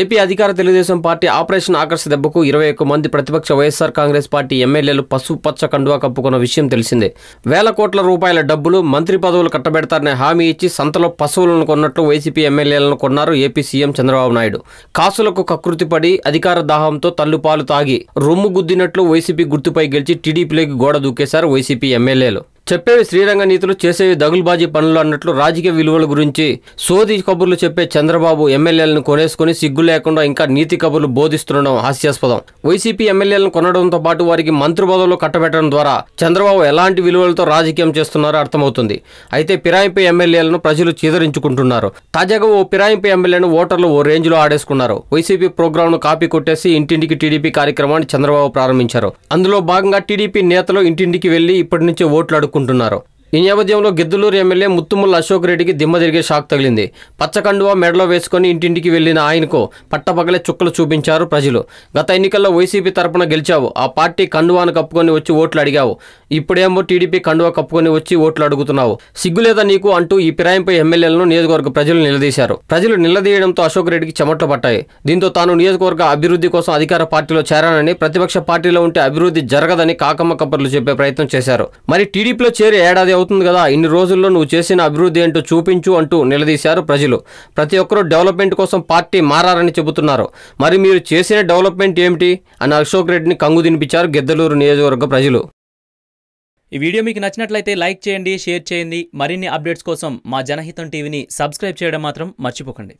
AP అధికార Telugu Desam party operation ఆకర్ష దెబ్బకు ఇరవై ఒక్క మంది ప్రతిపక్ష వైఎస్ఆర్ కాంగ్రెస్ పార్టీ ఎమ్మెల్యేలు పసుపచ్చ కండువా కప్పుకున్న విషయం తెలిసిందే వేల కోట్ల రూపాయల డబ్బులు మంత్రి పదవులు కట్టబెడతారనే హామీ ఇచ్చి సంతలో పశువులను కొన్నట్లు వైసీపీ ఎమ్మెల్యేలను కొన్నారు ఏపీ సీఎం చంద్రబాబు నాయుడు కాసులకు కకృతిపడి అధికార దాహంతో తల్లుపాలు తాగి రొమ్ము గుద్దినట్లు వైసీపీ గుర్తుపై గెలిచి టీడీపీలోకి గోడ దూకేశారు వైసీపీ ఎమ్మెల్యేలు చెప్పేవి శ్రీరంగ నీతులు చేసేవి దగులుబాజీ పనులు అన్నట్లు రాజకీయ విలువల గురించి సోది కబుర్లు చెప్పే చంద్రబాబు ఎమ్మెల్యేలను కొనేసుకుని సిగ్గు లేకుండా ఇంకా నీతి కబుర్లు బోధిస్తుండడం హాస్యాస్పదం వైసీపీ ఎమ్మెల్యేలను కొనడంతో పాటు వారికి మంత్రి పదవులు కట్టబెట్టడం ద్వారా చంద్రబాబు ఎలాంటి విలువలతో రాజకీయం చేస్తున్నారో అర్థమవుతుంది అయితే పిరాయింపు ఎమ్మెల్యేలను ప్రజలు చీదరించుకుంటున్నారు తాజాగా ఓ పిరాయింపు ఎమ్మెల్యేను ఓటర్లు ఓ రేంజ్లో ఆడేసుకున్నారు వైసీపీ ప్రోగ్రాంను కాపీ కొట్టేసి ఇంటింటికి టీడీపీ కార్యక్రమాన్ని చంద్రబాబు ప్రారంభించారు అందులో భాగంగా టీడీపీ నేతలు ఇంటింటికి వెళ్లి ఇప్పటి నుంచే ఓట్లు కోరుకుంటున్నారో ఈ నేపథ్యంలో గిద్దలూరు ఎమ్మెల్యే ముత్తుముల్ అశోక్ రెడ్డికి దిమ్మ తిరిగే షాక్ తగిలింది పచ్చకండువ మెడలో వేసుకుని ఇంటింటికి వెళ్లిన ఆయనకు పట్టపగలే చుక్కలు చూపించారు ప్రజలు గత ఎన్నికల్లో వైసీపీ తరపున గెలిచావు ఆ పార్టీ కండువాను కప్పుకొని వచ్చి ఓట్లు అడిగావు ఇప్పుడేమో టీడీపీ కండువా కప్పుకొని వచ్చి ఓట్లు అడుగుతున్నావు సిగ్గులేదా నీకు అంటూ ఈ ఫిరాయింపై ఎమ్మెల్యేలను నియోజకవర్గ ప్రజలు నిలదీశారు ప్రజలు నిలదీయడంతో అశోక్ రెడ్డికి చెమట్లు పట్టాయి దీంతో తాను నియోజకవర్గ అభివృద్ధి కోసం అధికార పార్టీలో చేరానని ప్రతిపక్ష పార్టీలో ఉంటే అభివృద్ధి జరగదని కాకమ్మ కప్పర్లు చెప్పే ప్రయత్నం చేశారు మరి టీడీపీలో చేరి ఏడాది అవుతుంది కదా ఇన్ని రోజుల్లో నువ్వు చేసిన అభివృద్ధి ఏంటో చూపించు అంటూ నిలదీశారు ప్రజలు ప్రతి ఒక్కరూ డెవలప్మెంట్ కోసం పార్టీ మారని చెబుతున్నారు మరి మీరు చేసిన డెవలప్మెంట్ ఏమిటి అని అశోక్ రెడ్డిని కంగు తినిపించారు గిద్దలూరు నియోజకవర్గ ప్రజలు ఈ వీడియో మీకు నచ్చినట్లయితే లైక్ చేయండి షేర్ చేయండి మరిన్ని అప్డేట్స్ కోసం మా జనహితం టీవీని సబ్స్క్రైబ్ చేయడం మాత్రం మర్చిపోకండి